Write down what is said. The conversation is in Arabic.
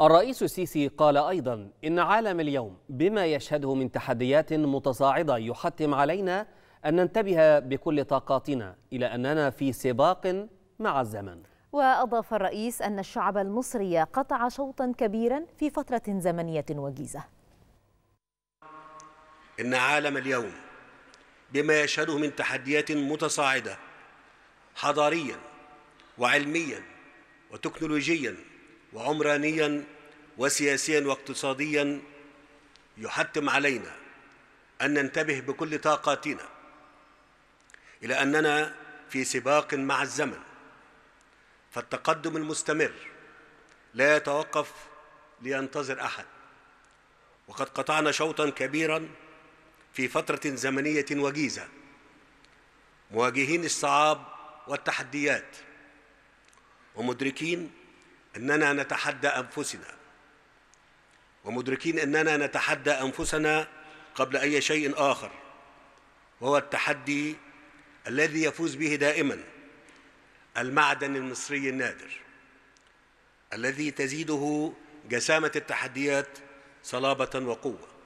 الرئيس السيسي قال أيضا إن عالم اليوم بما يشهده من تحديات متصاعدة يحتم علينا أن ننتبه بكل طاقاتنا إلى أننا في سباق مع الزمن وأضاف الرئيس أن الشعب المصري قطع شوطا كبيرا في فترة زمنية وجيزة إن عالم اليوم بما يشهده من تحديات متصاعدة حضاريا وعلميا وتكنولوجيا وعمرانيا وسياسيا واقتصاديا يحتم علينا ان ننتبه بكل طاقاتنا الى اننا في سباق مع الزمن فالتقدم المستمر لا يتوقف لينتظر احد وقد قطعنا شوطا كبيرا في فتره زمنيه وجيزه مواجهين الصعاب والتحديات ومدركين اننا نتحدى انفسنا ومدركين اننا نتحدى انفسنا قبل اي شيء اخر وهو التحدي الذي يفوز به دائما المعدن المصري النادر الذي تزيده جسامه التحديات صلابه وقوه